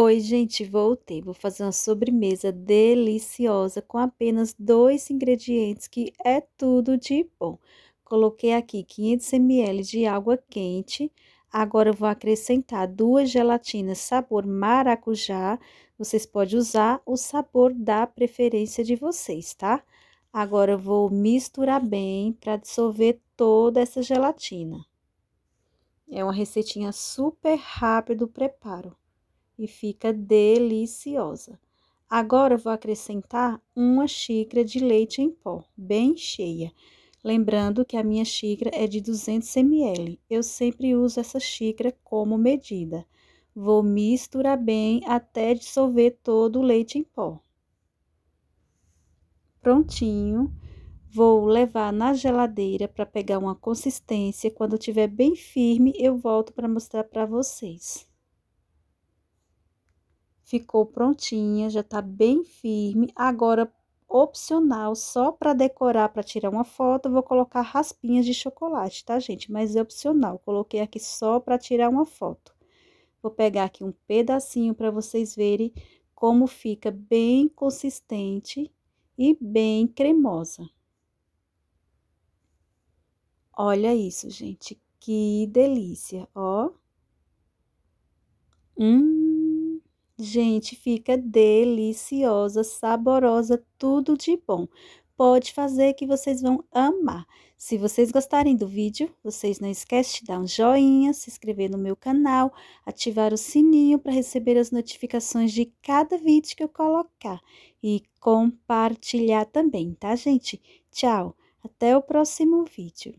Oi, gente, voltei. Vou fazer uma sobremesa deliciosa com apenas dois ingredientes que é tudo de bom. Coloquei aqui 500 ml de água quente. Agora vou acrescentar duas gelatinas sabor maracujá. Vocês podem usar o sabor da preferência de vocês, tá? Agora vou misturar bem para dissolver toda essa gelatina. É uma receitinha super rápido o preparo e fica deliciosa. Agora vou acrescentar uma xícara de leite em pó, bem cheia. Lembrando que a minha xícara é de 200 ml. Eu sempre uso essa xícara como medida. Vou misturar bem até dissolver todo o leite em pó. Prontinho. Vou levar na geladeira para pegar uma consistência. Quando estiver bem firme, eu volto para mostrar para vocês ficou prontinha, já tá bem firme. Agora, opcional, só para decorar, para tirar uma foto, vou colocar raspinhas de chocolate, tá, gente? Mas é opcional, coloquei aqui só para tirar uma foto. Vou pegar aqui um pedacinho para vocês verem como fica bem consistente e bem cremosa. Olha isso, gente, que delícia, ó. Hum, Gente, fica deliciosa, saborosa, tudo de bom. Pode fazer que vocês vão amar. Se vocês gostarem do vídeo, vocês não esquecem de dar um joinha, se inscrever no meu canal, ativar o sininho para receber as notificações de cada vídeo que eu colocar e compartilhar também, tá, gente? Tchau, até o próximo vídeo.